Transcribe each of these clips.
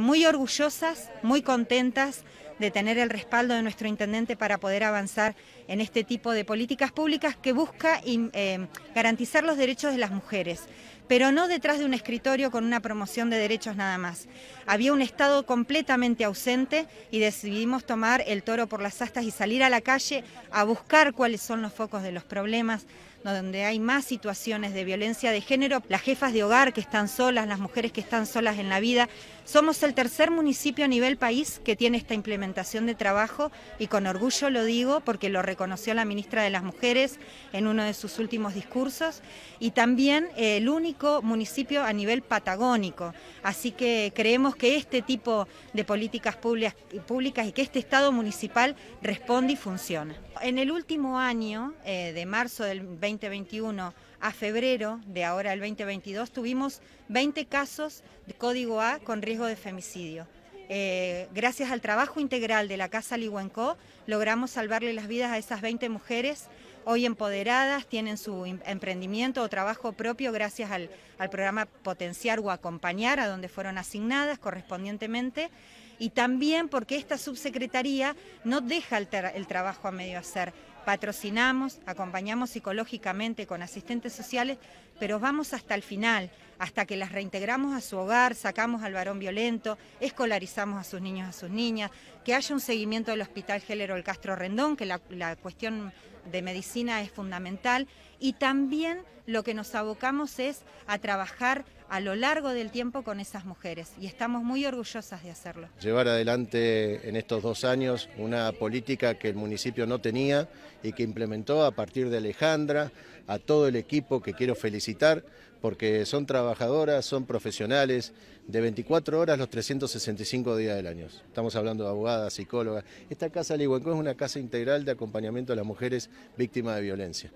muy orgullosas, muy contentas de tener el respaldo de nuestro intendente para poder avanzar en este tipo de políticas públicas que busca eh, garantizar los derechos de las mujeres, pero no detrás de un escritorio con una promoción de derechos nada más. Había un Estado completamente ausente y decidimos tomar el toro por las astas y salir a la calle a buscar cuáles son los focos de los problemas, donde hay más situaciones de violencia de género, las jefas de hogar que están solas, las mujeres que están solas en la vida. Somos el tercer municipio a nivel país que tiene esta implementación de trabajo y con orgullo lo digo porque lo reconoció la ministra de las Mujeres en uno de sus últimos discursos y también el único municipio a nivel patagónico. Así que creemos que este tipo de políticas públicas y que este Estado municipal responde y funciona. En el último año eh, de marzo del 2020, 2021 a febrero de ahora el 2022 tuvimos 20 casos de código A con riesgo de femicidio. Eh, gracias al trabajo integral de la Casa Liguenco, logramos salvarle las vidas a esas 20 mujeres hoy empoderadas, tienen su em-, emprendimiento o trabajo propio gracias al, programa Potenciar o Acompañar, a donde fueron asignadas correspondientemente, y también porque esta subsecretaría no deja el trabajo a medio hacer patrocinamos, acompañamos psicológicamente con asistentes sociales, pero vamos hasta el final, hasta que las reintegramos a su hogar, sacamos al varón violento, escolarizamos a sus niños, a sus niñas, que haya un seguimiento del Hospital el Castro Rendón, que la, la cuestión de medicina es fundamental y también lo que nos abocamos es a trabajar a lo largo del tiempo con esas mujeres y estamos muy orgullosas de hacerlo. Llevar adelante en estos dos años una política que el municipio no tenía y que implementó a partir de Alejandra, a todo el equipo que quiero felicitar porque son trabajadoras, son profesionales de 24 horas los 365 días del año. Estamos hablando de abogadas, psicólogas. Esta casa Ligüenco es una casa integral de acompañamiento a las mujeres víctimas de violencia.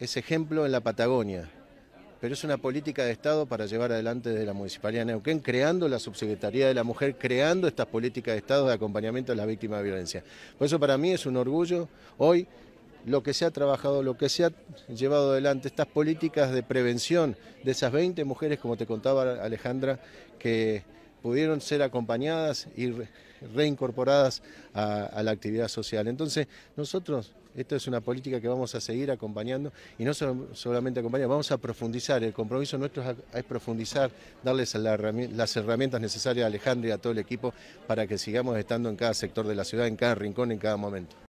Es ejemplo en la Patagonia, pero es una política de Estado para llevar adelante desde la Municipalidad de Neuquén, creando la Subsecretaría de la Mujer, creando estas políticas de Estado de acompañamiento a las víctimas de violencia. Por eso para mí es un orgullo hoy lo que se ha trabajado, lo que se ha llevado adelante, estas políticas de prevención de esas 20 mujeres, como te contaba Alejandra, que pudieron ser acompañadas y reincorporadas a, la actividad social. Entonces, nosotros, esta es una política que vamos a seguir acompañando y no solamente acompañando, vamos a profundizar. El compromiso nuestro es, profundizar, darles las herramientas necesarias a Alejandra y a todo el equipo para que sigamos estando en cada sector de la ciudad, en cada rincón, en cada momento.